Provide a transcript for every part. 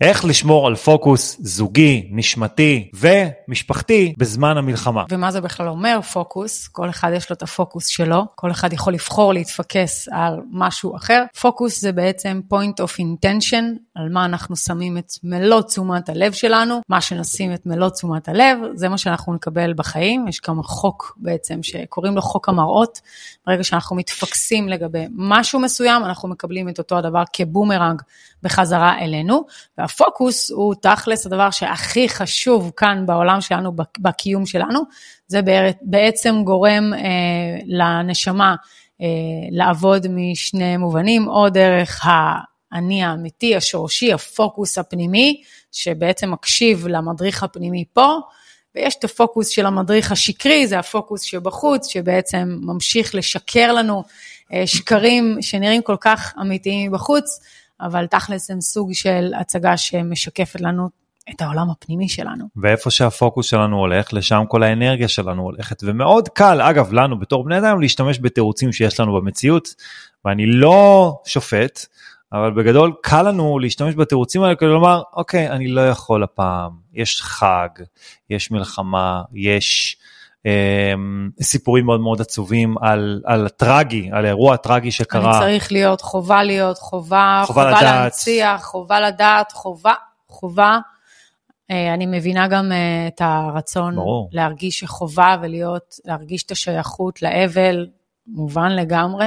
איך לשמור על פוקוס זוגי, נשמתי ומשפחתי בזמן המלחמה. ומה זה בכלל אומר פוקוס? כל אחד יש לו את הפוקוס שלו, כל אחד יכול לבחור להתפקס על משהו אחר. פוקוס זה בעצם point of intention, על מה אנחנו שמים את מלוא תשומת הלב שלנו, מה שנשים את מלוא תשומת הלב, זה מה שאנחנו נקבל בחיים. יש גם חוק בעצם שקוראים לו חוק המראות. ברגע שאנחנו מתפקסים לגבי משהו מסוים, אנחנו מקבלים את אותו הדבר כבומרנג בחזרה אלינו. הפוקוס הוא תכלס הדבר שהכי חשוב כאן בעולם שלנו, בקיום שלנו, זה בעצם גורם אה, לנשמה אה, לעבוד משני מובנים, או דרך האני האמיתי, השורשי, הפוקוס הפנימי, שבעצם מקשיב למדריך הפנימי פה, ויש את הפוקוס של המדריך השקרי, זה הפוקוס שבחוץ, שבעצם ממשיך לשקר לנו אה, שקרים שנראים כל כך אמיתיים מבחוץ. אבל תכלס הם סוג של הצגה שמשקפת לנו את העולם הפנימי שלנו. ואיפה שהפוקוס שלנו הולך, לשם כל האנרגיה שלנו הולכת. ומאוד קל, אגב, לנו בתור בני אדם להשתמש בתירוצים שיש לנו במציאות, ואני לא שופט, אבל בגדול קל לנו להשתמש בתירוצים האלה כדי לומר, אוקיי, אני לא יכול הפעם, יש חג, יש מלחמה, יש... אמ, סיפורים מאוד מאוד עצובים על, על הטרגי, על האירוע הטרגי שקרה. אני צריך להיות, חובה להיות, חובה, חובה, חובה להנציח, חובה לדעת, חובה, חובה. אה, אני מבינה גם אה, את הרצון ברור. להרגיש חובה ולהיות, להרגיש את השייכות לאבל, מובן לגמרי,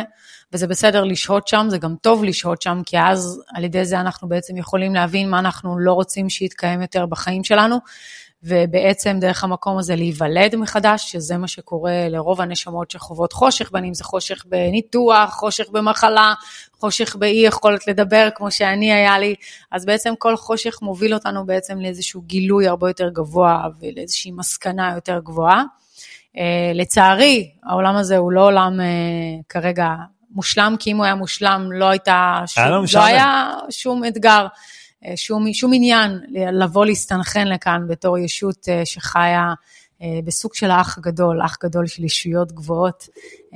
וזה בסדר לשהות שם, זה גם טוב לשהות שם, כי אז על ידי זה אנחנו בעצם יכולים להבין מה אנחנו לא רוצים שיתקיים יותר בחיים שלנו, ובעצם דרך המקום הזה להיוולד מחדש, שזה מה שקורה לרוב הנשמות שחוות חושך, בין אם זה חושך בניתוח, חושך במחלה, חושך באי יכולת לדבר, כמו שאני היה לי, אז בעצם כל חושך מוביל אותנו בעצם לאיזשהו גילוי הרבה יותר גבוה ולאיזושהי מסקנה יותר גבוהה. אה, לצערי, העולם הזה הוא לא עולם אה, כרגע מושלם, כי אם הוא היה מושלם לא הייתה שום, היה לא, לא היה שום אתגר. אה, שום, שום עניין לבוא להסתנכן לכאן בתור ישות אה, שחיה אה, בסוג של האח הגדול, אח גדול של ישויות גבוהות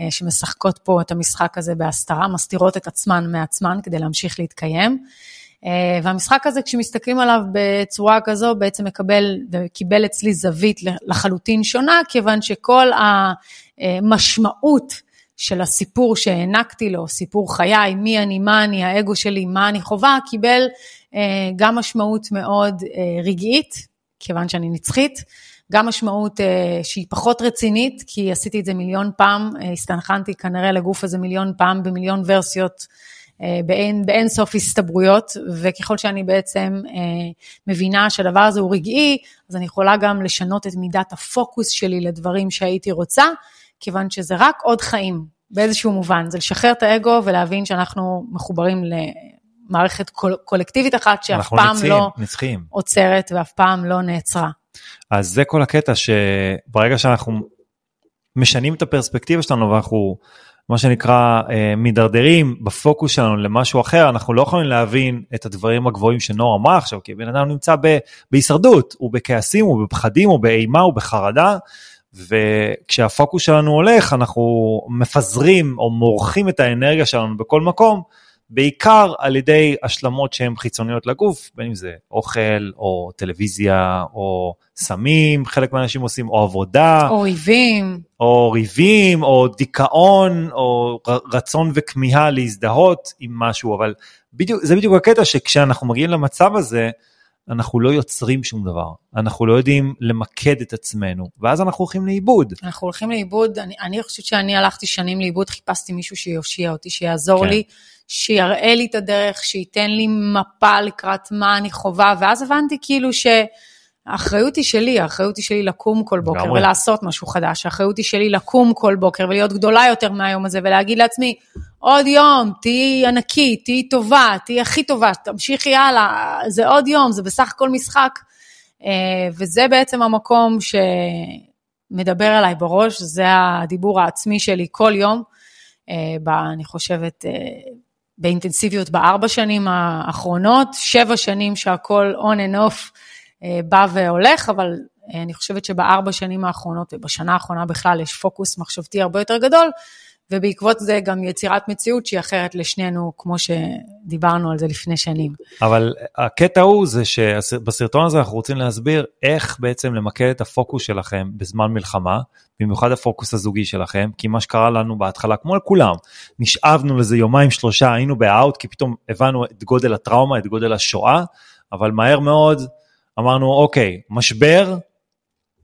שמשחקות פה את המשחק הזה בהסתרה, מסתירות את עצמן מעצמן כדי להמשיך להתקיים. והמשחק הזה, כשמסתכלים עליו בצורה כזו, בעצם מקבל, וקיבל אצלי זווית לחלוטין שונה, כיוון שכל המשמעות של הסיפור שהענקתי לו, סיפור חיי, מי אני, מה אני, האגו שלי, מה אני חווה, קיבל אה, גם משמעות מאוד אה, רגעית, כיוון שאני נצחית, גם משמעות אה, שהיא פחות רצינית, כי עשיתי את זה מיליון פעם, אה, הסתנכנתי כנראה לגוף הזה מיליון פעם במיליון ורסיות. אה, באין, באין סוף הסתברויות, וככל שאני בעצם אה, מבינה שהדבר הזה הוא רגעי, אז אני יכולה גם לשנות את מידת הפוקוס שלי לדברים שהייתי רוצה, כיוון שזה רק עוד חיים, באיזשהו מובן. זה לשחרר את האגו ולהבין שאנחנו מחוברים למערכת קול, קולקטיבית אחת, שאף פעם נצחים, לא נצחים. עוצרת ואף פעם לא נעצרה. אז זה כל הקטע, שברגע שאנחנו משנים את הפרספקטיבה שלנו ואנחנו... מה שנקרא אה, מידרדרים בפוקוס שלנו למשהו אחר, אנחנו לא יכולים להבין את הדברים הגבוהים שנור אמרה עכשיו, כי בן אדם נמצא ב, בהישרדות, הוא בכעסים, הוא בפחדים, הוא באימה, הוא בחרדה, וכשהפוקוס שלנו הולך, אנחנו מפזרים או מורחים את האנרגיה שלנו בכל מקום, בעיקר על ידי השלמות שהן חיצוניות לגוף, בין אם זה אוכל או טלוויזיה או סמים, חלק מהאנשים עושים, או עבודה. או ריבים. או ריבים, או דיכאון, או רצון וכמיהה להזדהות עם משהו, אבל בדיוק, זה בדיוק הקטע שכשאנחנו מגיעים למצב הזה, אנחנו לא יוצרים שום דבר, אנחנו לא יודעים למקד את עצמנו, ואז אנחנו הולכים לאיבוד. אנחנו הולכים לאיבוד, אני, אני חושבת שאני הלכתי שנים לאיבוד, חיפשתי מישהו שיושיע אותי, שיעזור כן. לי, שיראה לי את הדרך, שייתן לי מפה לקראת מה אני חווה, ואז הבנתי כאילו ש... האחריות היא שלי, האחריות היא שלי לקום כל בוקר גמרי. ולעשות משהו חדש, האחריות היא שלי לקום כל בוקר ולהיות גדולה יותר מהיום הזה ולהגיד לעצמי, עוד יום, תהיי ענקית, תהיי טובה, תהיי הכי טובה, תמשיכי הלאה, זה עוד יום, זה בסך הכל משחק. אה, וזה בעצם המקום שמדבר אליי בראש, זה הדיבור העצמי שלי כל יום, אה, ב, אני חושבת, אה, באינטנסיביות בארבע שנים האחרונות, שבע שנים שהכל on and off. אה, בא והולך, אבל אה, אני חושבת שבארבע שנים האחרונות ובשנה האחרונה בכלל יש פוקוס מחשבתי הרבה יותר גדול, ובעקבות זה גם יצירת מציאות שהיא אחרת לשנינו, כמו שדיברנו על זה לפני שנים. אבל הקטע הוא זה שבסרטון הזה אנחנו רוצים להסביר איך בעצם למקד את הפוקוס שלכם בזמן מלחמה, במיוחד הפוקוס הזוגי שלכם, כי מה שקרה לנו בהתחלה, כמו לכולם, נשאבנו לזה יומיים שלושה, היינו באאוט, כי פתאום הבנו את גודל הטראומה, את גודל השואה, אבל מהר מאוד, אמרנו, אוקיי, משבר,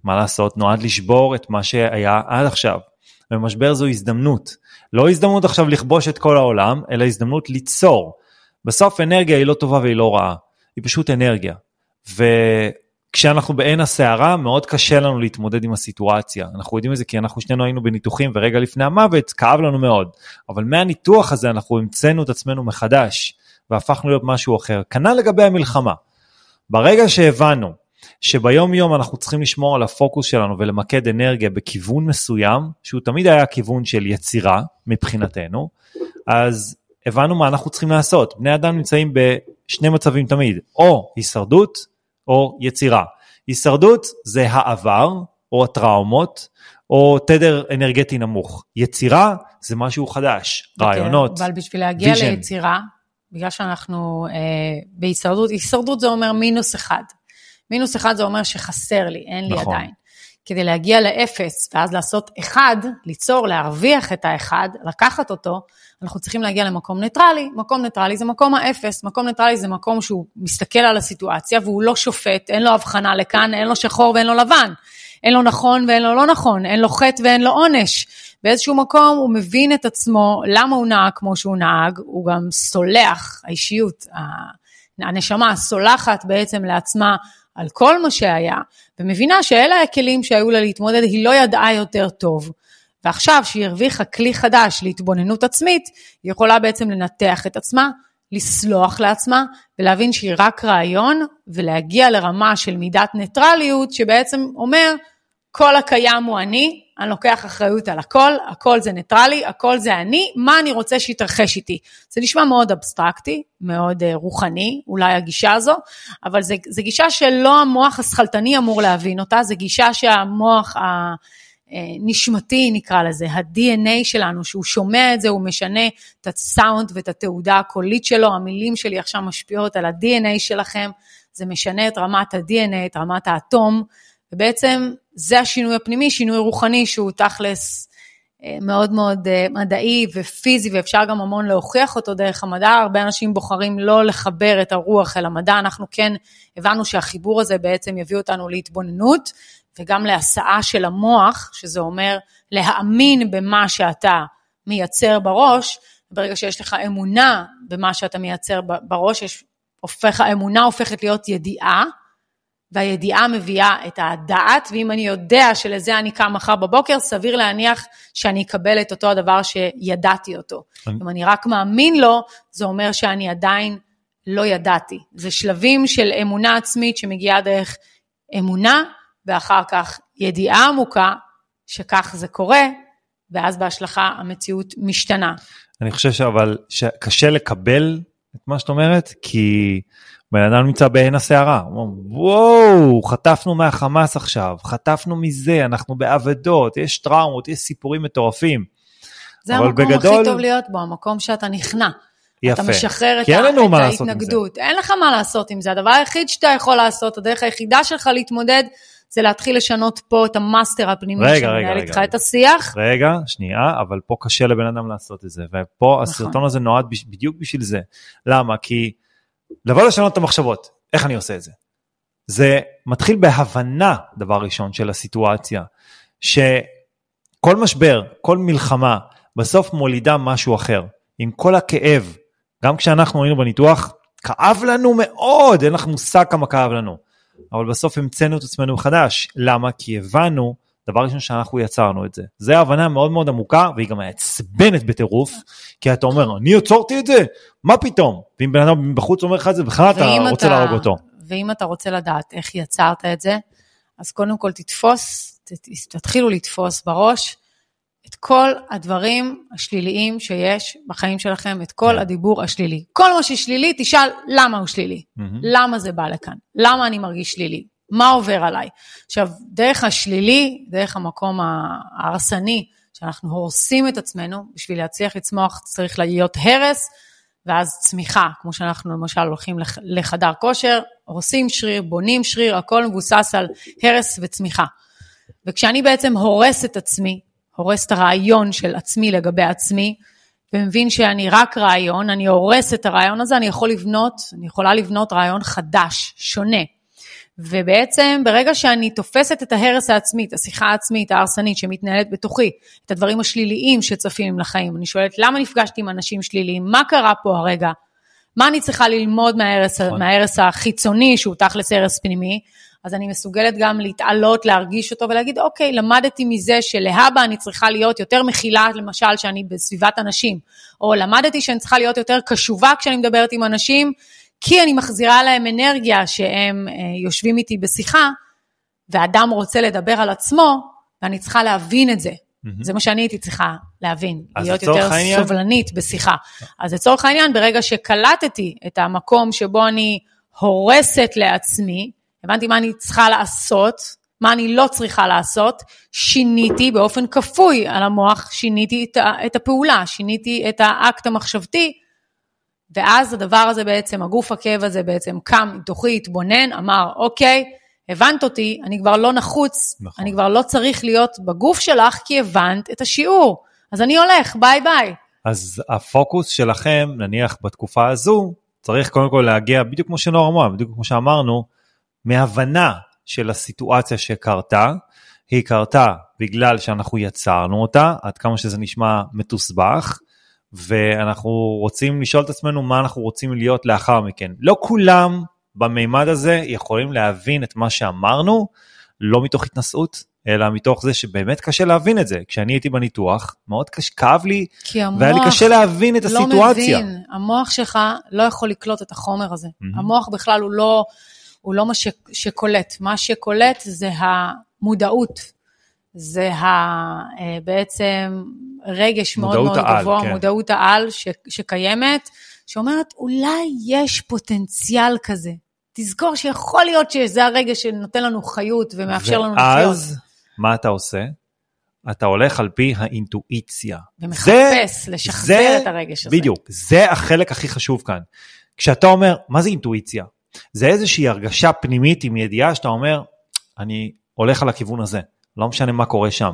מה לעשות, נועד לשבור את מה שהיה עד עכשיו. ומשבר זו הזדמנות. לא הזדמנות עכשיו לכבוש את כל העולם, אלא הזדמנות ליצור. בסוף אנרגיה היא לא טובה והיא לא רעה, היא פשוט אנרגיה. וכשאנחנו בעין הסערה, מאוד קשה לנו להתמודד עם הסיטואציה. אנחנו יודעים את זה כי אנחנו שנינו היינו בניתוחים ורגע לפני המוות, כאב לנו מאוד. אבל מהניתוח הזה אנחנו המצאנו את עצמנו מחדש, והפכנו להיות משהו אחר. כנ"ל לגבי המלחמה. ברגע שהבנו שביום יום אנחנו צריכים לשמור על הפוקוס שלנו ולמקד אנרגיה בכיוון מסוים, שהוא תמיד היה כיוון של יצירה מבחינתנו, אז הבנו מה אנחנו צריכים לעשות. בני אדם נמצאים בשני מצבים תמיד, או הישרדות או יצירה. הישרדות זה העבר או הטראומות או תדר אנרגטי נמוך. יצירה זה משהו חדש, אוקיי, רעיונות, ויז'ן. אבל בשביל להגיע ויז'ן. ליצירה בגלל שאנחנו אה, בהישרדות, הישרדות זה אומר מינוס אחד. מינוס אחד זה אומר שחסר לי, אין לי נכון. עדיין. כדי להגיע לאפס, ואז לעשות אחד, ליצור, להרוויח את האחד, לקחת אותו, אנחנו צריכים להגיע למקום ניטרלי. מקום ניטרלי זה מקום האפס, מקום ניטרלי זה מקום שהוא מסתכל על הסיטואציה והוא לא שופט, אין לו הבחנה לכאן, אין לו שחור ואין לו לבן, אין לו נכון ואין לו לא נכון, אין לו חטא ואין לו עונש. באיזשהו מקום הוא מבין את עצמו, למה הוא נהג כמו שהוא נהג, הוא גם סולח, האישיות, הנשמה סולחת בעצם לעצמה על כל מה שהיה, ומבינה שאלה הכלים שהיו לה להתמודד, היא לא ידעה יותר טוב. ועכשיו שהיא הרוויחה כלי חדש להתבוננות עצמית, היא יכולה בעצם לנתח את עצמה, לסלוח לעצמה ולהבין שהיא רק רעיון ולהגיע לרמה של מידת ניטרליות שבעצם אומר כל הקיים הוא אני אני לוקח אחריות על הכל, הכל זה ניטרלי, הכל זה אני, מה אני רוצה שיתרחש איתי. זה נשמע מאוד אבסטרקטי, מאוד אה, רוחני, אולי הגישה הזו, אבל זו גישה שלא המוח השכלתני אמור להבין אותה, זו גישה שהמוח הנשמתי אה, נקרא לזה, ה-DNA שלנו, שהוא שומע את זה, הוא משנה את הסאונד ואת התעודה הקולית שלו, המילים שלי עכשיו משפיעות על ה-DNA שלכם, זה משנה את רמת ה-DNA, את רמת האטום, ובעצם זה השינוי הפנימי, שינוי רוחני שהוא תכלס אה, מאוד מאוד אה, מדעי ופיזי, ואפשר גם המון להוכיח אותו דרך המדע. הרבה אנשים בוחרים לא לחבר את הרוח אל המדע, אנחנו כן הבנו שהחיבור הזה בעצם יביא אותנו להתבוננות, וגם להסעה של המוח, שזה אומר להאמין במה שאתה מייצר בראש. ברגע שיש לך אמונה במה שאתה מייצר בראש, יש, הופך, האמונה הופכת להיות ידיעה, והידיעה מביאה את הדעת, ואם אני יודע שלזה אני קם מחר בבוקר, סביר להניח שאני אקבל את אותו הדבר שידעתי אותו. אני... אם אני רק מאמין לו, זה אומר שאני עדיין לא ידעתי. זה שלבים של אמונה עצמית שמגיעה דרך אמונה, ואחר כך ידיעה עמוקה שכך זה קורה, ואז בהשלכה המציאות משתנה. אני חושב שאבל שקשה לקבל את מה שאת אומרת, כי בן אדם נמצא בעין הסערה, הוא אומר, וואו, חטפנו מהחמאס עכשיו, חטפנו מזה, אנחנו באבדות, יש טראומות, יש סיפורים מטורפים. זה המקום בגדול... הכי טוב להיות בו, המקום שאתה נכנע. יפה. אתה משחרר את, ה... את ההתנגדות. אין לך מה לעשות עם זה, הדבר היחיד שאתה יכול לעשות, הדרך היחידה שלך להתמודד, זה להתחיל לשנות פה את המאסטר הפנימי שמנהל איתך את השיח. רגע, שנייה, אבל פה קשה לבן אדם לעשות את זה, ופה נכון. הסרטון הזה נועד בדיוק בשביל זה. למה? כי... לבוא לשנות את המחשבות, איך אני עושה את זה? זה מתחיל בהבנה, דבר ראשון, של הסיטואציה, שכל משבר, כל מלחמה, בסוף מולידה משהו אחר. עם כל הכאב, גם כשאנחנו היינו בניתוח, כאב לנו מאוד, אין לך מושג כמה כאב לנו. אבל בסוף המצאנו את עצמנו מחדש. למה? כי הבנו דבר ראשון שאנחנו יצרנו את זה. זו הבנה מאוד מאוד עמוקה, והיא גם מעצבנת בטירוף, כי אתה אומר, אני יצרתי את זה? מה פתאום? ואם בן אדם בחוץ אומר לך את זה, בכלל אתה רוצה להרוג אותו. ואם אתה רוצה לדעת איך יצרת את זה, אז קודם כל תתפוס, תתחילו לתפוס בראש את כל הדברים השליליים שיש בחיים שלכם, את כל yeah. כן. הדיבור השלילי. כל מה ששלילי, תשאל למה הוא שלילי. Mm-hmm. למה זה בא לכאן? למה אני מרגיש שלילי? מה עובר עליי. עכשיו, דרך השלילי, דרך המקום ההרסני, שאנחנו הורסים את עצמנו, בשביל להצליח לצמוח צריך להיות הרס, ואז צמיחה, כמו שאנחנו למשל הולכים לחדר כושר, הורסים שריר, בונים שריר, הכל מבוסס על הרס וצמיחה. וכשאני בעצם הורס את עצמי, הורס את הרעיון של עצמי לגבי עצמי, ומבין שאני רק רעיון, אני הורס את הרעיון הזה, אני יכול לבנות, אני יכולה לבנות רעיון חדש, שונה, ובעצם ברגע שאני תופסת את ההרס העצמי, את השיחה העצמית, ההרסנית שמתנהלת בתוכי, את הדברים השליליים שצפים לחיים, אני שואלת למה נפגשתי עם אנשים שליליים, מה קרה פה הרגע, מה אני צריכה ללמוד מההרס, נכון. מההרס החיצוני שהוא תכלס הרס פנימי, אז אני מסוגלת גם להתעלות, להרגיש אותו ולהגיד, אוקיי, למדתי מזה שלהבא אני צריכה להיות יותר מכילה, למשל, שאני בסביבת אנשים, או למדתי שאני צריכה להיות יותר קשובה כשאני מדברת עם אנשים, כי אני מחזירה להם אנרגיה שהם אה, יושבים איתי בשיחה, ואדם רוצה לדבר על עצמו, ואני צריכה להבין את זה. Mm-hmm. זה מה שאני הייתי צריכה להבין, להיות יותר העניין... סובלנית בשיחה. אז לצורך העניין, ברגע שקלטתי את המקום שבו אני הורסת לעצמי, הבנתי מה אני צריכה לעשות, מה אני לא צריכה לעשות, שיניתי באופן כפוי על המוח, שיניתי את, את הפעולה, שיניתי את האקט המחשבתי ואז הדבר הזה בעצם, הגוף הכאב הזה בעצם קם, מתוכי, התבונן, אמר, אוקיי, הבנת אותי, אני כבר לא נחוץ, נכון. אני כבר לא צריך להיות בגוף שלך, כי הבנת את השיעור. אז אני הולך, ביי ביי. אז הפוקוס שלכם, נניח בתקופה הזו, צריך קודם כל להגיע, בדיוק כמו שנוער אמרה, בדיוק כמו שאמרנו, מהבנה של הסיטואציה שקרתה, היא קרתה בגלל שאנחנו יצרנו אותה, עד כמה שזה נשמע מתוסבך, ואנחנו רוצים לשאול את עצמנו מה אנחנו רוצים להיות לאחר מכן. לא כולם במימד הזה יכולים להבין את מה שאמרנו, לא מתוך התנשאות, אלא מתוך זה שבאמת קשה להבין את זה. כשאני הייתי בניתוח, מאוד קש... כאב לי, והיה לי קשה להבין את לא הסיטואציה. לא מבין, המוח שלך לא יכול לקלוט את החומר הזה. Mm-hmm. המוח בכלל הוא לא, הוא לא מה ש... שקולט, מה שקולט זה המודעות, זה ה... אה, בעצם רגש מאוד מאוד העל, גבוה, כן. מודעות העל ש, שקיימת, שאומרת, אולי יש פוטנציאל כזה. תזכור שיכול להיות שזה הרגע שנותן לנו חיות ומאפשר לנו לחיות. ואז, מה אתה עושה? אתה הולך על פי האינטואיציה. ומחפש, זה, לשחזר זה, את הרגש הזה. בדיוק, זה החלק הכי חשוב כאן. כשאתה אומר, מה זה אינטואיציה? זה איזושהי הרגשה פנימית עם ידיעה שאתה אומר, אני הולך על הכיוון הזה, לא משנה מה קורה שם.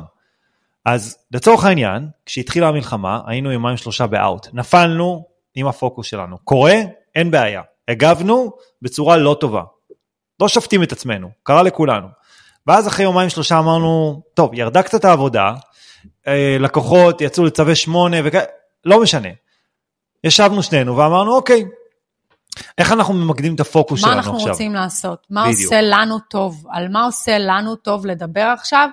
אז לצורך העניין, כשהתחילה המלחמה, היינו יומיים שלושה באאוט. נפלנו עם הפוקוס שלנו. קורה, אין בעיה. הגבנו בצורה לא טובה. לא שופטים את עצמנו, קרה לכולנו. ואז אחרי יומיים שלושה אמרנו, טוב, ירדה קצת העבודה, אה, לקוחות יצאו לצווי שמונה וכאלה, לא משנה. ישבנו שנינו ואמרנו, אוקיי, איך אנחנו ממקדים את הפוקוס שלנו עכשיו? מה אנחנו רוצים לעשות? מה בדיוק. עושה לנו טוב? על מה עושה לנו טוב לדבר עכשיו?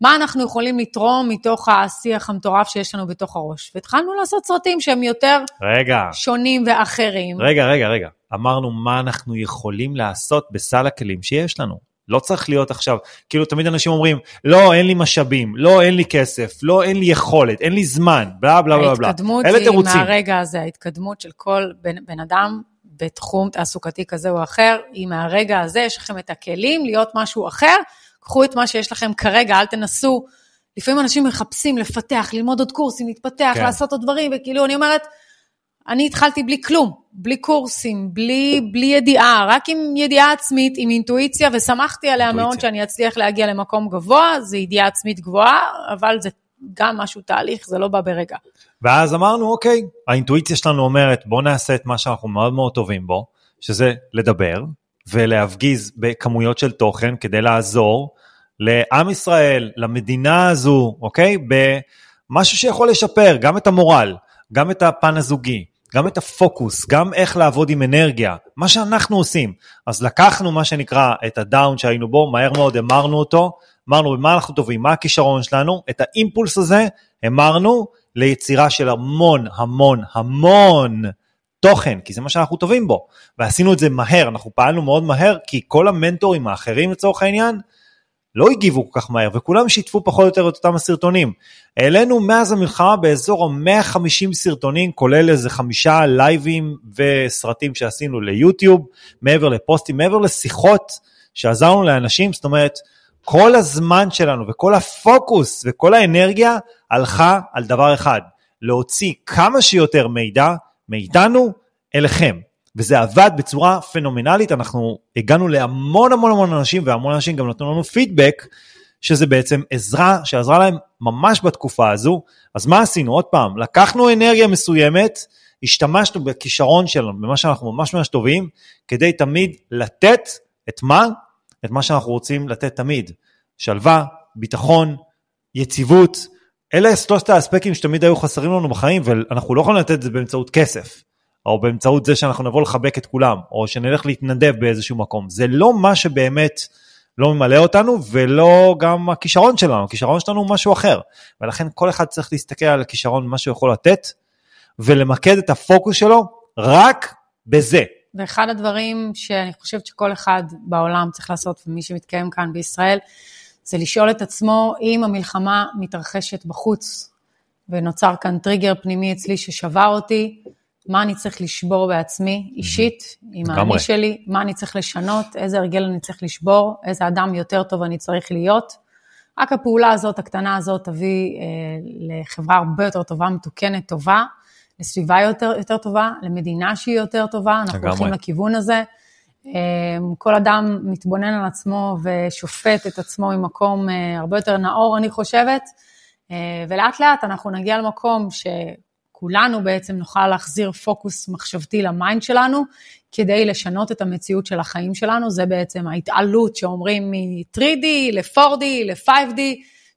מה אנחנו יכולים לתרום מתוך השיח המטורף שיש לנו בתוך הראש. והתחלנו לעשות סרטים שהם יותר רגע. שונים ואחרים. רגע, רגע, רגע. אמרנו מה אנחנו יכולים לעשות בסל הכלים שיש לנו. לא צריך להיות עכשיו, כאילו תמיד אנשים אומרים, לא, אין לי משאבים, לא, אין לי כסף, לא, אין לי יכולת, אין לי זמן, בלה בלה בלה בלה. ההתקדמות היא תירוצים. מהרגע הזה, ההתקדמות של כל בן, בן אדם בתחום תעסוקתי כזה או אחר, היא מהרגע הזה, יש לכם את הכלים להיות משהו אחר, קחו את מה שיש לכם כרגע, אל תנסו. לפעמים אנשים מחפשים לפתח, ללמוד עוד קורסים, להתפתח, כן. לעשות עוד דברים, וכאילו, אני אומרת, אני התחלתי בלי כלום, בלי קורסים, בלי, בלי ידיעה, רק עם ידיעה עצמית, עם אינטואיציה, ושמחתי עליה מאוד שאני אצליח להגיע למקום גבוה, זה ידיעה עצמית גבוהה, אבל זה גם משהו תהליך, זה לא בא ברגע. ואז אמרנו, אוקיי, האינטואיציה שלנו אומרת, בואו נעשה את מה שאנחנו מאוד מאוד טובים בו, שזה לדבר ולהפגיז בכמויות של תוכן כדי לעזור לעם ישראל, למדינה הזו, אוקיי? במשהו שיכול לשפר גם את המורל, גם את הפן הזוגי, גם את הפוקוס, גם איך לעבוד עם אנרגיה, מה שאנחנו עושים. אז לקחנו מה שנקרא את הדאון שהיינו בו, מהר מאוד המרנו אותו, אמרנו במה אנחנו טובים, מה הכישרון שלנו, את האימפולס הזה המרנו ליצירה של המון המון המון תוכן, כי זה מה שאנחנו טובים בו. ועשינו את זה מהר, אנחנו פעלנו מאוד מהר, כי כל המנטורים האחרים לצורך העניין, לא הגיבו כל כך מהר, וכולם שיתפו פחות או יותר את אותם הסרטונים. העלינו מאז המלחמה באזור ה-150 סרטונים, כולל איזה חמישה לייבים וסרטים שעשינו ליוטיוב, מעבר לפוסטים, מעבר לשיחות שעזרנו לאנשים, זאת אומרת, כל הזמן שלנו וכל הפוקוס וכל האנרגיה הלכה על דבר אחד, להוציא כמה שיותר מידע מאיתנו אליכם. וזה עבד בצורה פנומנלית, אנחנו הגענו להמון המון המון אנשים, והמון אנשים גם נתנו לנו פידבק, שזה בעצם עזרה, שעזרה להם ממש בתקופה הזו. אז מה עשינו? עוד פעם, לקחנו אנרגיה מסוימת, השתמשנו בכישרון שלנו, במה שאנחנו ממש ממש טובים, כדי תמיד לתת את מה? את מה שאנחנו רוצים לתת תמיד. שלווה, ביטחון, יציבות, אלה שלושת האספקטים שתמיד היו חסרים לנו בחיים, ואנחנו לא יכולים לתת את זה באמצעות כסף. או באמצעות זה שאנחנו נבוא לחבק את כולם, או שנלך להתנדב באיזשהו מקום. זה לא מה שבאמת לא ממלא אותנו, ולא גם הכישרון שלנו, הכישרון שלנו הוא משהו אחר. ולכן כל אחד צריך להסתכל על הכישרון, מה שהוא יכול לתת, ולמקד את הפוקוס שלו רק בזה. ואחד הדברים שאני חושבת שכל אחד בעולם צריך לעשות, ומי שמתקיים כאן בישראל, זה לשאול את עצמו אם המלחמה מתרחשת בחוץ, ונוצר כאן טריגר פנימי אצלי ששבר אותי, מה אני צריך לשבור בעצמי, אישית, mhm. עם האני שלי, מה אני צריך לשנות, איזה הרגל אני צריך לשבור, איזה אדם יותר טוב אני צריך להיות. רק הפעולה הזאת, הקטנה הזאת, תביא אה, לחברה הרבה יותר טובה, מתוקנת, טובה, לסביבה יותר, יותר טובה, למדינה שהיא יותר טובה, אנחנו גמרי. הולכים לכיוון הזה. אה, כל אדם מתבונן על עצמו ושופט את עצמו ממקום אה, הרבה יותר נאור, אני חושבת. אה, ולאט לאט אנחנו נגיע למקום ש... כולנו בעצם נוכל להחזיר פוקוס מחשבתי למיינד שלנו, כדי לשנות את המציאות של החיים שלנו, זה בעצם ההתעלות שאומרים מ-3D ל-4D ל-5D,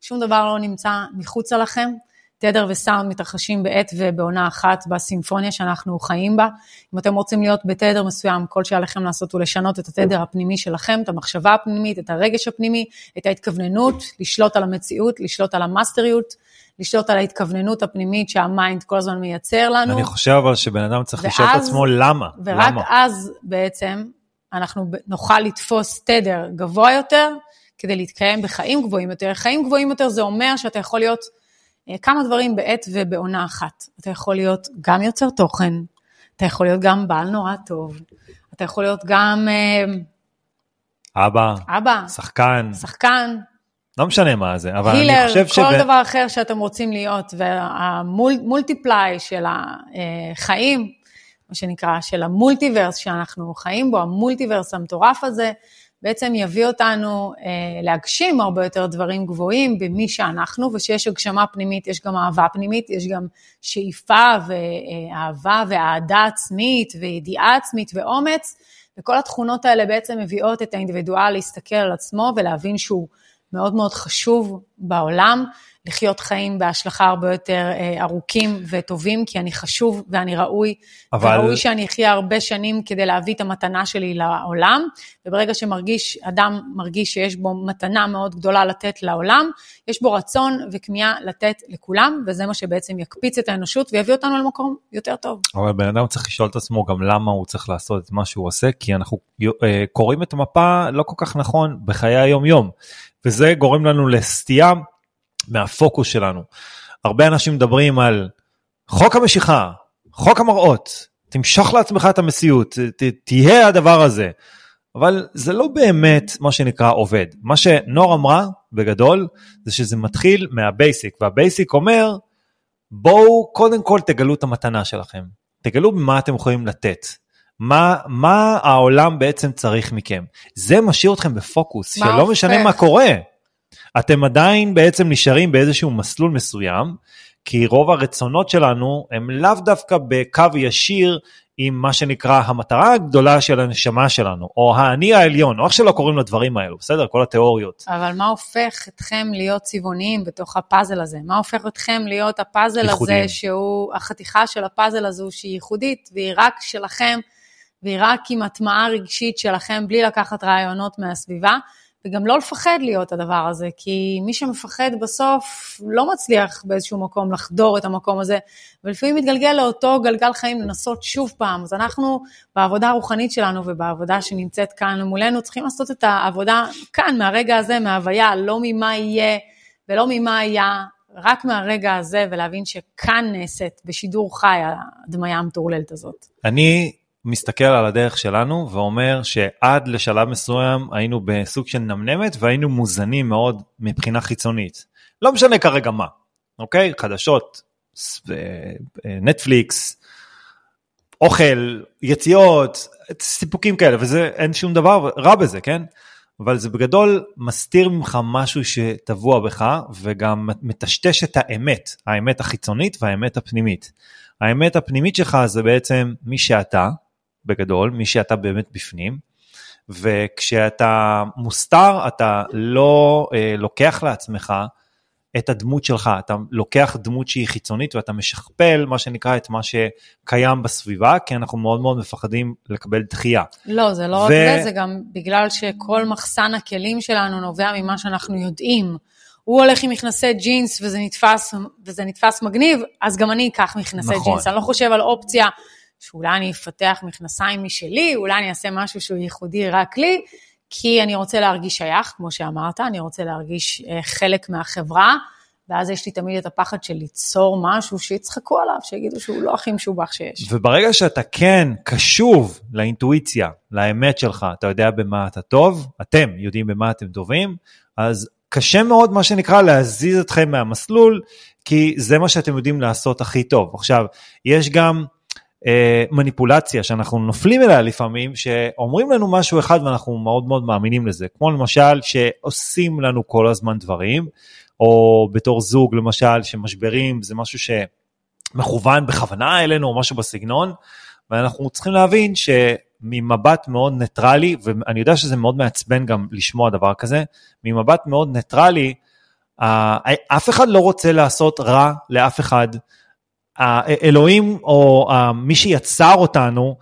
שום דבר לא נמצא מחוצה לכם. תדר וסאונד מתרחשים בעת ובעונה אחת בסימפוניה שאנחנו חיים בה. אם אתם רוצים להיות בתדר מסוים, כל שעליכם לעשות הוא לשנות את התדר הפנימי שלכם, את המחשבה הפנימית, את הרגש הפנימי, את ההתכווננות, לשלוט על המציאות, לשלוט על המאסטריות. לשלוט על ההתכווננות הפנימית שהמיינד כל הזמן מייצר לנו. אני חושב אבל שבן אדם צריך ואז, לשאול את עצמו למה. ורק למה? אז בעצם אנחנו נוכל לתפוס תדר גבוה יותר כדי להתקיים בחיים גבוהים יותר. חיים גבוהים יותר זה אומר שאתה יכול להיות אה, כמה דברים בעת ובעונה אחת. אתה יכול להיות גם יוצר תוכן, אתה יכול להיות גם בעל נורא טוב, אתה יכול להיות גם... אה, אבא, אבא, שחקן, שחקן, לא משנה מה זה, אבל הילר, אני חושב ש... הילר, כל דבר אחר שאתם רוצים להיות, והמולטיפליי של החיים, אה, מה שנקרא, של המולטיברס שאנחנו חיים בו, המולטיברס המטורף הזה, בעצם יביא אותנו אה, להגשים הרבה יותר דברים גבוהים במי שאנחנו, ושיש הגשמה פנימית, יש גם אהבה פנימית, יש גם שאיפה ואהבה אה, ואהדה עצמית וידיעה עצמית ואומץ, וכל התכונות האלה בעצם מביאות את האינדיבידואל להסתכל על עצמו ולהבין שהוא מאוד מאוד חשוב בעולם לחיות חיים בהשלכה הרבה יותר אה, ארוכים וטובים, כי אני חשוב ואני ראוי. אבל... וראוי שאני אחיה הרבה שנים כדי להביא את המתנה שלי לעולם, וברגע שמרגיש, אדם מרגיש שיש בו מתנה מאוד גדולה לתת לעולם, יש בו רצון וכמיהה לתת לכולם, וזה מה שבעצם יקפיץ את האנושות ויביא אותנו למקום יותר טוב. אבל בן אדם צריך לשאול את עצמו גם למה הוא צריך לעשות את מה שהוא עושה, כי אנחנו אה, קוראים את המפה לא כל כך נכון בחיי היום-יום. וזה גורם לנו לסטייה מהפוקוס שלנו. הרבה אנשים מדברים על חוק המשיכה, חוק המראות, תמשוך לעצמך את המציאות, תהיה הדבר הזה. אבל זה לא באמת מה שנקרא עובד. מה שנור אמרה בגדול זה שזה מתחיל מהבייסיק, והבייסיק אומר בואו קודם כל תגלו את המתנה שלכם, תגלו מה אתם יכולים לתת. מה, מה העולם בעצם צריך מכם. זה משאיר אתכם בפוקוס, שלא הופך? משנה מה קורה. אתם עדיין בעצם נשארים באיזשהו מסלול מסוים, כי רוב הרצונות שלנו הם לאו דווקא בקו ישיר עם מה שנקרא המטרה הגדולה של הנשמה שלנו, או האני העליון, או איך שלא קוראים לדברים האלו, בסדר? כל התיאוריות. אבל מה הופך אתכם להיות צבעוניים בתוך הפאזל הזה? מה הופך אתכם להיות הפאזל ייחודים. הזה, שהוא, החתיכה של הפאזל הזו שהיא ייחודית, והיא רק שלכם? והיא רק עם הטמעה רגשית שלכם, בלי לקחת רעיונות מהסביבה, וגם לא לפחד להיות הדבר הזה, כי מי שמפחד בסוף לא מצליח באיזשהו מקום לחדור את המקום הזה, ולפעמים מתגלגל לאותו גלגל חיים לנסות שוב פעם. אז אנחנו בעבודה הרוחנית שלנו ובעבודה שנמצאת כאן מולנו, צריכים לעשות את העבודה כאן, מהרגע הזה, מההוויה, לא ממה יהיה ולא ממה היה, רק מהרגע הזה, ולהבין שכאן נעשית בשידור חי הדמיה המטורללת הזאת. אני מסתכל על הדרך שלנו ואומר שעד לשלב מסוים היינו בסוג של נמנמת והיינו מוזנים מאוד מבחינה חיצונית. לא משנה כרגע מה, אוקיי? חדשות, אה, אה, נטפליקס, אוכל, יציאות, סיפוקים כאלה, וזה אין שום דבר רע בזה, כן? אבל זה בגדול מסתיר ממך משהו שטבוע בך וגם מטשטש את האמת, האמת החיצונית והאמת הפנימית. האמת הפנימית שלך זה בעצם מי שאתה, בגדול, מי שאתה באמת בפנים, וכשאתה מוסתר אתה לא אה, לוקח לעצמך את הדמות שלך, אתה לוקח דמות שהיא חיצונית ואתה משכפל מה שנקרא את מה שקיים בסביבה, כי אנחנו מאוד מאוד מפחדים לקבל דחייה. לא, זה לא ו... רק זה, זה גם בגלל שכל מחסן הכלים שלנו נובע ממה שאנחנו יודעים. הוא הולך עם מכנסי ג'ינס וזה נתפס, וזה נתפס מגניב, אז גם אני אקח מכנסי נכון. ג'ינס, אני לא חושב על אופציה שאולי אני אפתח מכנסיים משלי, אולי אני אעשה משהו שהוא ייחודי רק לי, כי אני רוצה להרגיש שייך, כמו שאמרת, אני רוצה להרגיש אה, חלק מהחברה, ואז יש לי תמיד את הפחד של ליצור משהו שיצחקו עליו, שיגידו שהוא לא הכי משובח שיש. וברגע שאתה כן קשוב לאינטואיציה, לאמת שלך, אתה יודע במה אתה טוב, אתם יודעים במה אתם טובים, אז קשה מאוד מה שנקרא להזיז אתכם מהמסלול, כי זה מה שאתם יודעים לעשות הכי טוב. עכשיו, יש גם אה, מניפולציה שאנחנו נופלים אליה לפעמים, שאומרים לנו משהו אחד ואנחנו מאוד מאוד מאמינים לזה, כמו למשל שעושים לנו כל הזמן דברים, או בתור זוג למשל שמשברים זה משהו שמכוון בכוונה אלינו או משהו בסגנון, ואנחנו צריכים להבין ש... ממבט מאוד ניטרלי, ואני יודע שזה מאוד מעצבן גם לשמוע דבר כזה, ממבט מאוד ניטרלי, אף אחד לא רוצה לעשות רע לאף אחד, האלוהים או אה, מי שיצר אותנו,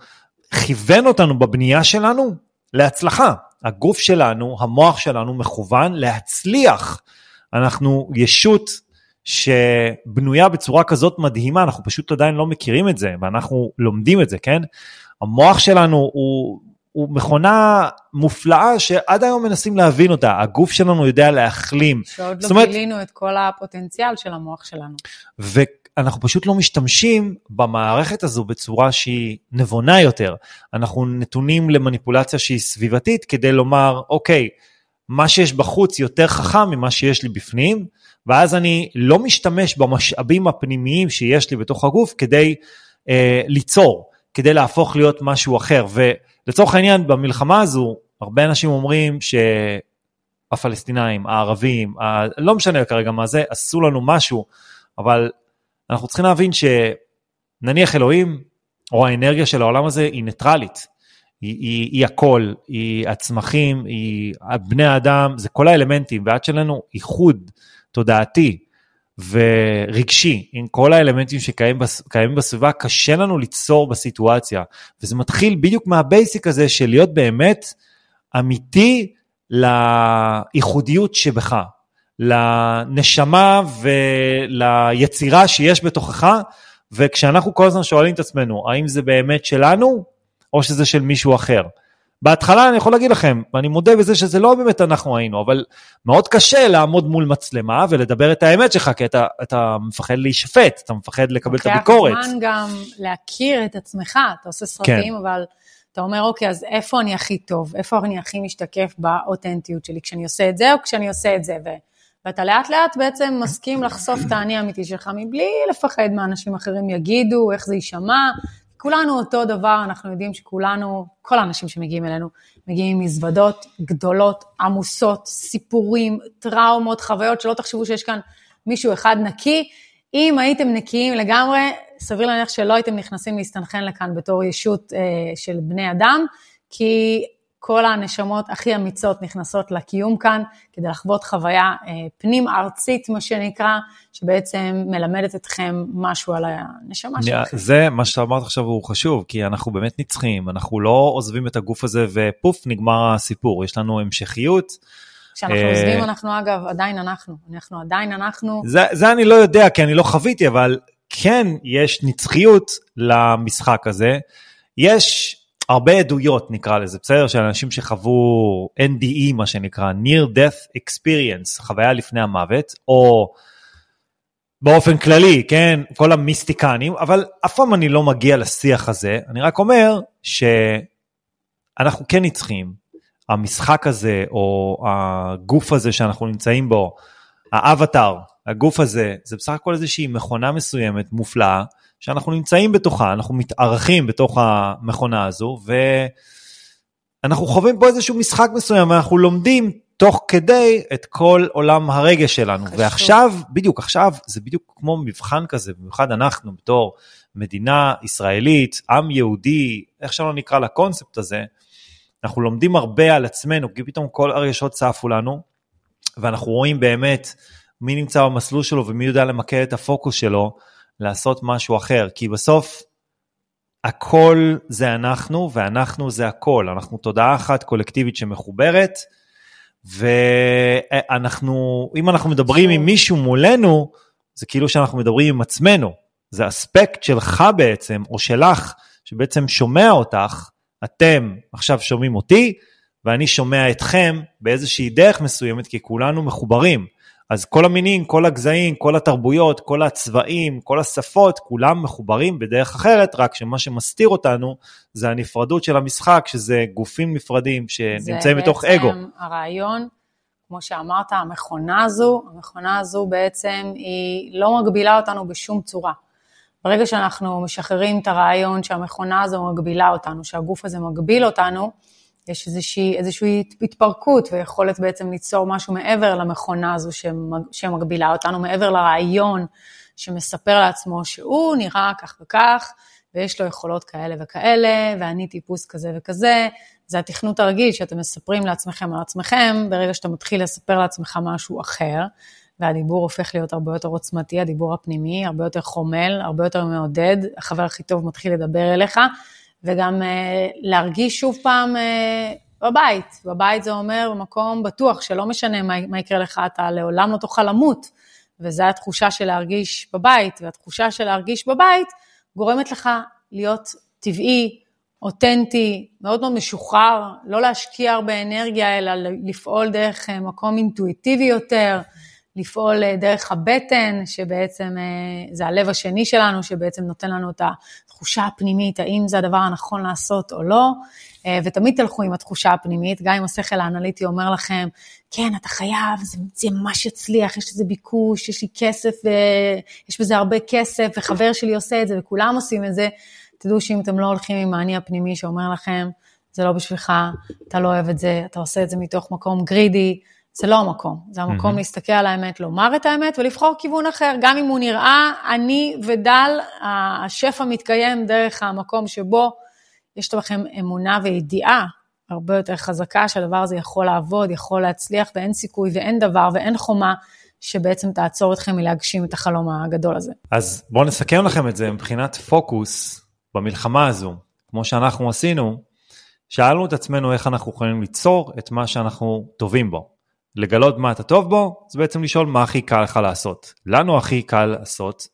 כיוון אותנו בבנייה שלנו להצלחה. הגוף שלנו, המוח שלנו מכוון להצליח. אנחנו ישות שבנויה בצורה כזאת מדהימה, אנחנו פשוט עדיין לא מכירים את זה, ואנחנו לומדים את זה, כן? המוח שלנו הוא, הוא מכונה מופלאה שעד היום מנסים להבין אותה, הגוף שלנו יודע להחלים. שעוד לא גילינו את כל הפוטנציאל של המוח שלנו. ו- אנחנו פשוט לא משתמשים במערכת הזו בצורה שהיא נבונה יותר. אנחנו נתונים למניפולציה שהיא סביבתית כדי לומר, אוקיי, מה שיש בחוץ יותר חכם ממה שיש לי בפנים, ואז אני לא משתמש במשאבים הפנימיים שיש לי בתוך הגוף כדי אה, ליצור, כדי להפוך להיות משהו אחר. ולצורך העניין, במלחמה הזו, הרבה אנשים אומרים ש... הפלסטינאים, הערבים, ה... לא משנה כרגע מה זה, עשו לנו משהו, אבל אנחנו צריכים להבין שנניח אלוהים, או האנרגיה של העולם הזה, היא ניטרלית. היא, היא, היא הכל, היא הצמחים, היא בני האדם, זה כל האלמנטים, ועד שלנו איחוד תודעתי ורגשי עם כל האלמנטים שקיימים בסביבה, קשה לנו ליצור בסיטואציה. וזה מתחיל בדיוק מהבייסיק הזה של להיות באמת אמיתי לייחודיות שבך, לנשמה וליצירה שיש בתוכך, וכשאנחנו כל הזמן שואלים את עצמנו, האם זה באמת שלנו, או שזה של מישהו אחר. בהתחלה אני יכול להגיד לכם, ואני מודה בזה שזה לא באמת אנחנו היינו, אבל מאוד קשה לעמוד מול מצלמה ולדבר את האמת שלך, כי אתה, אתה מפחד להישפט, אתה מפחד לקבל את הביקורת. לוקח זמן גם להכיר את עצמך, אתה עושה סרטים, כן. אבל אתה אומר, אוקיי, אז איפה אני הכי טוב? איפה אני הכי משתקף באותנטיות שלי? כשאני עושה את זה או כשאני עושה את זה? ו... ואתה לאט לאט בעצם מסכים לחשוף את האני האמיתי שלך מבלי לפחד מה אנשים אחרים יגידו, איך זה יישמע. כולנו אותו דבר, אנחנו יודעים שכולנו, כל האנשים שמגיעים אלינו, מגיעים עם מזוודות גדולות, עמוסות, סיפורים, טראומות, חוויות, שלא תחשבו שיש כאן מישהו אחד נקי. אם הייתם נקיים לגמרי, סביר להניח שלא הייתם נכנסים להסתנכן לכאן בתור ישות אה, של בני אדם, כי כל הנשמות הכי אמיצות נכנסות לקיום כאן כדי לחוות חוויה אה, פנים ארצית, מה שנקרא, שבעצם מלמדת אתכם משהו על הנשמה שלכם. זה מה שאמרת עכשיו הוא חשוב, כי אנחנו באמת נצחים, אנחנו לא עוזבים את הגוף הזה ופוף, נגמר הסיפור, יש לנו המשכיות. כשאנחנו אה, עוזבים אנחנו אגב עדיין אנחנו, אנחנו עדיין אנחנו. זה, זה אני לא יודע כי אני לא חוויתי, אבל כן יש נצחיות למשחק הזה. יש הרבה עדויות נקרא לזה, בסדר? של אנשים שחוו NDE מה שנקרא, near death experience, חוויה לפני המוות, או באופן כללי, כן? כל המיסטיקנים, אבל אף פעם אני לא מגיע לשיח הזה, אני רק אומר שאנחנו כן נצחים. המשחק הזה, או הגוף הזה שאנחנו נמצאים בו, האבטאר, הגוף הזה, זה בסך הכל איזושהי מכונה מסוימת, מופלאה, שאנחנו נמצאים בתוכה, אנחנו מתארחים בתוך המכונה הזו, ואנחנו חווים פה איזשהו משחק מסוים, ואנחנו לומדים תוך כדי את כל עולם הרגש שלנו. חשוב. ועכשיו, בדיוק עכשיו, זה בדיוק כמו מבחן כזה, במיוחד אנחנו בתור מדינה ישראלית, עם יהודי, איך שלא נקרא לקונספט הזה, אנחנו לומדים הרבה על עצמנו, כי פתאום כל הרגשות צפו לנו, ואנחנו רואים באמת מי נמצא במסלול שלו ומי יודע למקד את הפוקוס שלו. לעשות משהו אחר, כי בסוף הכל זה אנחנו, ואנחנו זה הכל. אנחנו תודעה אחת קולקטיבית שמחוברת, ואנחנו, אם אנחנו מדברים עם מישהו מולנו, זה כאילו שאנחנו מדברים עם עצמנו. זה אספקט שלך בעצם, או שלך, שבעצם שומע אותך, אתם עכשיו שומעים אותי, ואני שומע אתכם באיזושהי דרך מסוימת, כי כולנו מחוברים. אז כל המינים, כל הגזעים, כל התרבויות, כל הצבעים, כל השפות, כולם מחוברים בדרך אחרת, רק שמה שמסתיר אותנו זה הנפרדות של המשחק, שזה גופים נפרדים שנמצאים בתוך אגו. זה בעצם הרעיון, כמו שאמרת, המכונה הזו, המכונה הזו בעצם היא לא מגבילה אותנו בשום צורה. ברגע שאנחנו משחררים את הרעיון שהמכונה הזו מגבילה אותנו, שהגוף הזה מגביל אותנו, יש איזושהי, איזושהי התפרקות ויכולת בעצם ליצור משהו מעבר למכונה הזו שמגבילה אותנו, מעבר לרעיון שמספר לעצמו שהוא נראה כך וכך, ויש לו יכולות כאלה וכאלה, ואני טיפוס כזה וכזה. זה התכנות הרגיל שאתם מספרים לעצמכם על עצמכם, ברגע שאתה מתחיל לספר לעצמך משהו אחר, והדיבור הופך להיות הרבה יותר עוצמתי, הדיבור הפנימי, הרבה יותר חומל, הרבה יותר מעודד, החבר הכי טוב מתחיל לדבר אליך, וגם אה, להרגיש שוב פעם אה, בבית. בבית זה אומר מקום בטוח, שלא משנה מה, מה יקרה לך, אתה לעולם לא תוכל למות. וזו התחושה של להרגיש בבית, והתחושה של להרגיש בבית גורמת לך להיות טבעי, אותנטי, מאוד מאוד משוחרר, לא להשקיע הרבה אנרגיה, אלא לפעול דרך אה, מקום אינטואיטיבי יותר, לפעול דרך הבטן, שבעצם זה הלב השני שלנו, שבעצם נותן לנו את ה... התחושה הפנימית, האם זה הדבר הנכון לעשות או לא, אה, ותמיד תלכו עם התחושה הפנימית, גם אם השכל האנליטי אומר לכם, כן, אתה חייב, זה, זה ממש יצליח, יש לזה ביקוש, יש לי כסף, יש בזה הרבה כסף, וחבר שלי עושה את זה, וכולם עושים את זה, תדעו שאם אתם לא הולכים עם האני הפנימי שאומר לכם, זה לא בשבילך, אתה לא אוהב את זה, אתה עושה את זה מתוך מקום גרידי, זה לא המקום. זה המקום mm-hmm. להסתכל על האמת, לומר את האמת ולבחור כיוון אחר, גם אם הוא נראה עני ודל, השפע מתקיים דרך המקום שבו יש לכם אמונה וידיעה הרבה יותר חזקה שהדבר הזה יכול לעבוד, יכול להצליח, ואין סיכוי ואין דבר ואין חומה שבעצם תעצור אתכם מלהגשים את החלום הגדול הזה. אז בואו נסכם לכם את זה מבחינת פוקוס במלחמה הזו, כמו שאנחנו עשינו, שאלנו את עצמנו איך אנחנו יכולים ליצור את מה שאנחנו טובים בו. לגלות מה אתה טוב בו, זה בעצם לשאול מה הכי קל לך לעשות. לנו הכי קל לעשות,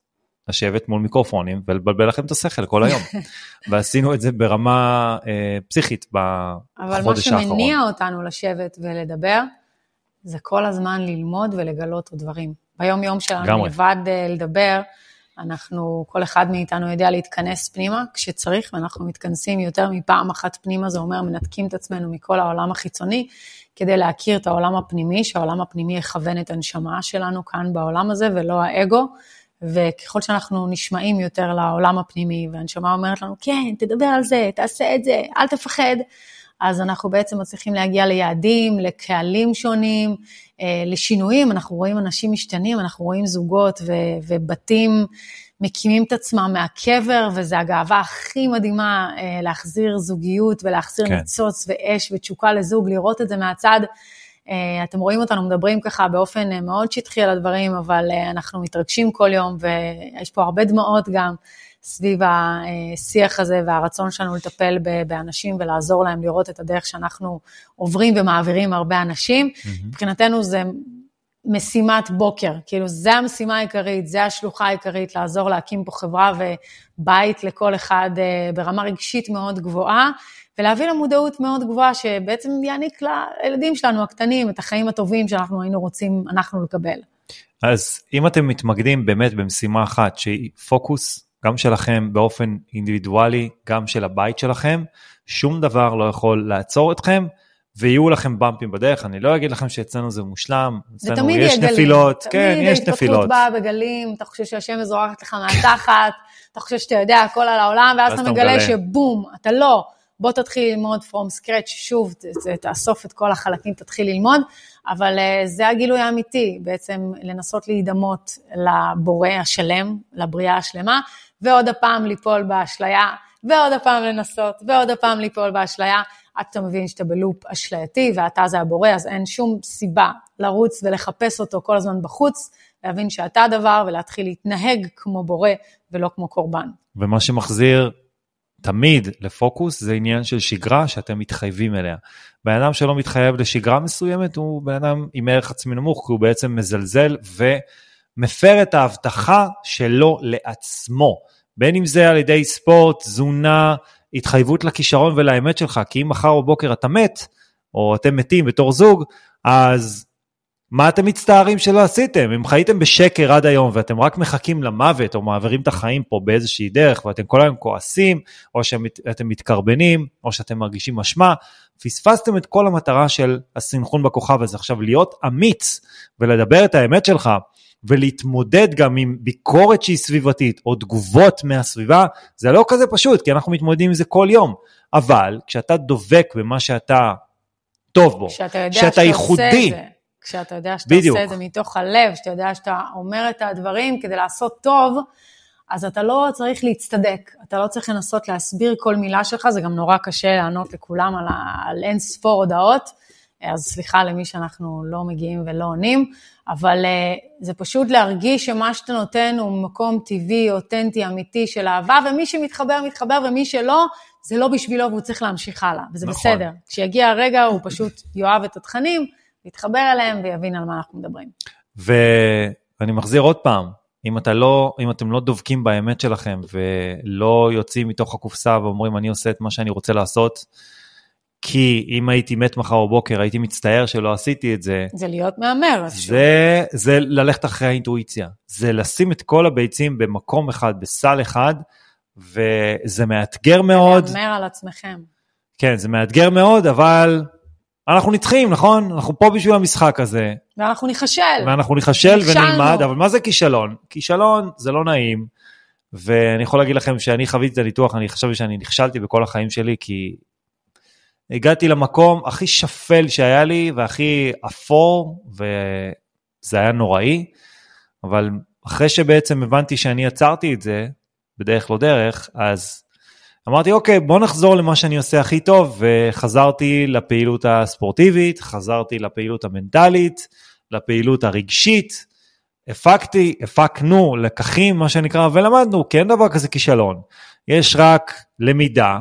לשבת מול מיקרופונים ולבלבל לכם את השכל כל היום. ועשינו את זה ברמה אה, פסיכית בחודש האחרון. אבל מה שמניע האחרון. אותנו לשבת ולדבר, זה כל הזמן ללמוד ולגלות את הדברים. ביום יום שלנו, גמרי. לבד אה, לדבר, אנחנו, כל אחד מאיתנו יודע להתכנס פנימה כשצריך, ואנחנו מתכנסים יותר מפעם אחת פנימה, זה אומר מנתקים את עצמנו מכל העולם החיצוני, כדי להכיר את העולם הפנימי, שהעולם הפנימי יכוון את הנשמה שלנו כאן בעולם הזה ולא האגו. וככל שאנחנו נשמעים יותר לעולם הפנימי, והנשמה אומרת לנו, כן, תדבר על זה, תעשה את זה, אל תפחד, אז אנחנו בעצם מצליחים להגיע ליעדים, לקהלים שונים, אה, לשינויים, אנחנו רואים אנשים משתנים, אנחנו רואים זוגות ו- ובתים מקימים את עצמם מהקבר, וזו הגאווה הכי מדהימה אה, להחזיר זוגיות ולהחזיר כן. ניצוץ ואש ותשוקה לזוג, לראות את זה מהצד. אה, אתם רואים אותנו מדברים ככה באופן אה, מאוד שטחי על הדברים, אבל אנחנו מתרגשים כל יום, ויש פה הרבה דמעות גם. סביב השיח הזה והרצון שלנו לטפל באנשים ולעזור להם לראות את הדרך שאנחנו עוברים ומעבירים הרבה אנשים. Mm-hmm. מבחינתנו זה משימת בוקר, כאילו זה המשימה העיקרית, זה השלוחה העיקרית, לעזור להקים פה חברה ובית לכל אחד אה, ברמה רגשית מאוד גבוהה, ולהביא למודעות מאוד גבוהה שבעצם יעניק לילדים שלנו הקטנים את החיים הטובים שאנחנו היינו רוצים אנחנו לקבל. אז אם אתם מתמקדים באמת במשימה אחת שהיא פוקוס, גם שלכם באופן אינדיבידואלי, גם של הבית שלכם, שום דבר לא יכול לעצור אתכם. ויהיו לכם במפים בדרך, אני לא אגיד לכם שאצלנו זה מושלם, אצלנו יש גלים, נפילות, כן, יש נפילות. תמיד ההתפתחות באה בגלים, אתה חושב שהשם זורחת לך מהתחת, אתה חושב שאתה יודע הכל על העולם, ואז אתה מגלה שבום, אתה לא. בוא תתחיל ללמוד from scratch שוב, תאסוף את כל החלקים, תתחיל ללמוד, אבל אה, זה הגילוי האמיתי, בעצם לנסות להידמות לבורא השלם, לבריאה השלמה, ועוד הפעם ליפול באשליה, ועוד הפעם לנסות, ועוד הפעם ליפול באשליה. עד שאתה לא מבין שאתה בלופ אשלייתי ואתה זה הבורא, אז אין שום סיבה לרוץ ולחפש אותו כל הזמן בחוץ, להבין שאתה הדבר ולהתחיל להתנהג כמו בורא ולא כמו קורבן. ומה שמחזיר תמיד לפוקוס זה עניין של שגרה שאתם מתחייבים אליה. בן אדם שלא מתחייב לשגרה מסוימת הוא בן אדם עם ערך עצמי נמוך, כי הוא בעצם מזלזל ומפר את ההבטחה שלו לעצמו. בין אם זה על ידי ספורט, תזונה, התחייבות לכישרון ולאמת שלך, כי אם מחר בבוקר אתה מת, או אתם מתים בתור זוג, אז מה אתם מצטערים שלא עשיתם? אם חייתם בשקר עד היום ואתם רק מחכים למוות או מעבירים את החיים פה באיזושהי דרך ואתם כל היום כועסים או שאתם מתקרבנים או שאתם מרגישים אשמה, פספסתם את כל המטרה של הסנכרון בכוכב הזה. עכשיו להיות אמיץ ולדבר את האמת שלך ולהתמודד גם עם ביקורת שהיא סביבתית או תגובות מהסביבה, זה לא כזה פשוט, כי אנחנו מתמודדים עם זה כל יום. אבל כשאתה דובק במה שאתה טוב בו, כשאתה, יודע כשאתה ייחודי, כשאתה יודע שאתה בדיוק. עושה את זה מתוך הלב, כשאתה יודע שאתה אומר את הדברים כדי לעשות טוב, אז אתה לא צריך להצטדק, אתה לא צריך לנסות להסביר כל מילה שלך, זה גם נורא קשה לענות לכולם על, על אין ספור הודעות. אז סליחה למי שאנחנו לא מגיעים ולא עונים, אבל אה, זה פשוט להרגיש שמה שאתה נותן הוא מקום טבעי, אותנטי, אמיתי של אהבה, ומי שמתחבר, מתחבר, ומי שלא, זה לא בשבילו והוא צריך להמשיך הלאה, וזה נכון. בסדר. כשיגיע הרגע הוא פשוט יאהב את התכנים, יתחבר אליהם ויבין על מה אנחנו מדברים. ו... ואני מחזיר עוד פעם, אם, אתה לא, אם אתם לא דובקים באמת שלכם ולא יוצאים מתוך הקופסה ואומרים אני עושה את מה שאני רוצה לעשות, כי אם הייתי מת מחר בבוקר, הייתי מצטער שלא עשיתי את זה. זה להיות מהמר. זה, זה ללכת אחרי האינטואיציה. זה לשים את כל הביצים במקום אחד, בסל אחד, וזה מאתגר זה מאוד. זה מהמר על עצמכם. כן, זה מאתגר מאוד, אבל אנחנו נדחים, נכון? אנחנו פה בשביל המשחק הזה. ואנחנו ניחשל. ואנחנו ניחשל ונלמד, אבל מה זה כישלון? כישלון זה לא נעים, ואני יכול להגיד לכם שאני חוויתי את הניתוח, אני חשבתי שאני נכשלתי בכל החיים שלי, כי הגעתי למקום הכי שפל שהיה לי והכי אפור, וזה היה נוראי, אבל אחרי שבעצם הבנתי שאני עצרתי את זה, בדרך לא דרך, אז אמרתי, אוקיי, בוא נחזור למה שאני עושה הכי טוב, וחזרתי לפעילות הספורטיבית, חזרתי לפעילות המנטלית, לפעילות הרגשית, הפקתי, הפקנו לקחים, מה שנקרא, ולמדנו, כי אין דבר כזה כישלון. יש רק למידה,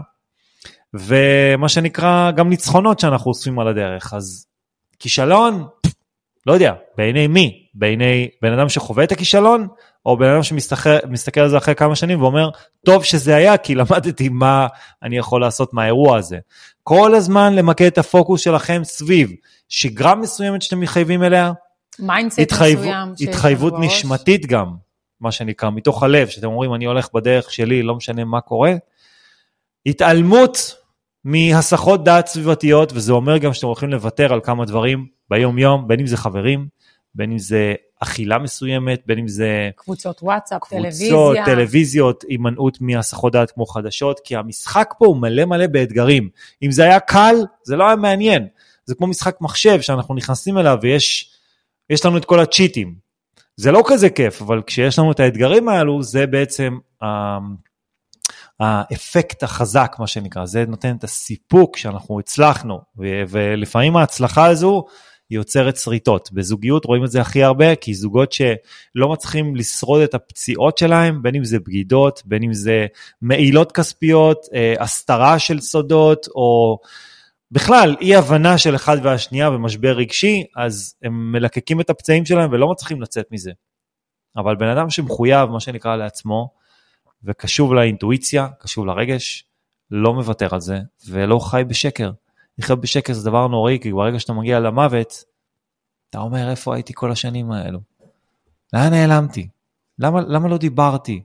ומה שנקרא גם ניצחונות שאנחנו אוספים על הדרך. אז כישלון, לא יודע, בעיני מי? בעיני בן אדם שחווה את הכישלון, או בן אדם שמסתכל על זה אחרי כמה שנים ואומר, טוב שזה היה, כי למדתי מה אני יכול לעשות מהאירוע הזה. כל הזמן למקד את הפוקוס שלכם סביב שגרה מסוימת שאתם מחייבים אליה. מיינדסט התחייב... מסוים. התחייבות נשמתית גם, מה שנקרא, מתוך הלב, שאתם אומרים, אני הולך בדרך שלי, לא משנה מה קורה. התעלמות מהסחות דעת סביבתיות, וזה אומר גם שאתם הולכים לוותר על כמה דברים ביום יום, בין אם זה חברים, בין אם זה אכילה מסוימת, בין אם זה... קבוצות וואטסאפ, קבוצות, טלוויזיה. קבוצות, טלוויזיות, הימנעות מהסחות דעת כמו חדשות, כי המשחק פה הוא מלא מלא באתגרים. אם זה היה קל, זה לא היה מעניין. זה כמו משחק מחשב שאנחנו נכנסים אליו ויש יש לנו את כל הצ'יטים. זה לא כזה כיף, אבל כשיש לנו את האתגרים האלו, זה בעצם אמ, האפקט החזק, מה שנקרא, זה נותן את הסיפוק שאנחנו הצלחנו, ו- ולפעמים ההצלחה הזו יוצרת שריטות. בזוגיות רואים את זה הכי הרבה, כי זוגות שלא מצליחים לשרוד את הפציעות שלהם, בין אם זה בגידות, בין אם זה מעילות כספיות, אה, הסתרה של סודות, או... בכלל אי הבנה של אחד והשנייה ומשבר רגשי, אז הם מלקקים את הפצעים שלהם ולא מצליחים לצאת מזה. אבל בן אדם שמחויב, מה שנקרא לעצמו, וקשוב לאינטואיציה, קשוב לרגש, לא מוותר על זה, ולא חי בשקר. לחיות בשקר זה דבר נוראי, כי ברגע שאתה מגיע למוות, אתה אומר, איפה הייתי כל השנים האלו? לאן נעלמתי? למה, למה לא דיברתי?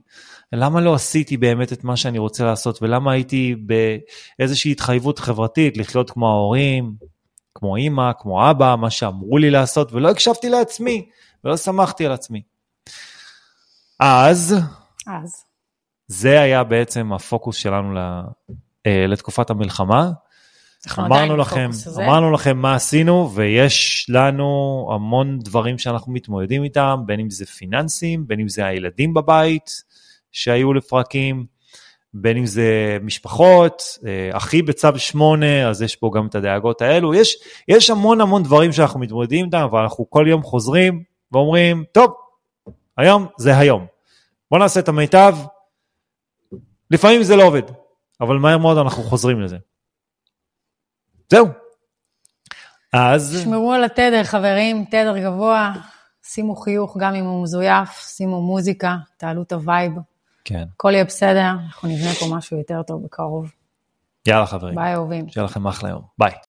למה לא עשיתי באמת את מה שאני רוצה לעשות? ולמה הייתי באיזושהי התחייבות חברתית לחיות כמו ההורים, כמו אימא, כמו אבא, מה שאמרו לי לעשות, ולא הקשבתי לעצמי, ולא שמחתי על עצמי. אז, אז, זה היה בעצם הפוקוס שלנו אה, לתקופת המלחמה. אמרנו לכם, אמרנו לכם מה עשינו, ויש לנו המון דברים שאנחנו מתמודדים איתם, בין אם זה פיננסים, בין אם זה הילדים בבית שהיו לפרקים, בין אם זה משפחות, אה, אחי בצו 8, אז יש פה גם את הדאגות האלו. יש, יש המון המון דברים שאנחנו מתמודדים איתם, אבל אנחנו כל יום חוזרים ואומרים, טוב, היום זה היום. בואו נעשה את המיטב, לפעמים זה לא עובד, אבל מהר מאוד אנחנו חוזרים לזה. זהו. אז... תשמרו על התדר, חברים, תדר גבוה, שימו חיוך גם אם הוא מזויף, שימו מוזיקה, תעלו את הווייב. כן. הכל יהיה בסדר, אנחנו נבנה פה משהו יותר טוב בקרוב. יאללה חברים. ביי אהובים. שיהיה לכם אחלה יום. ביי.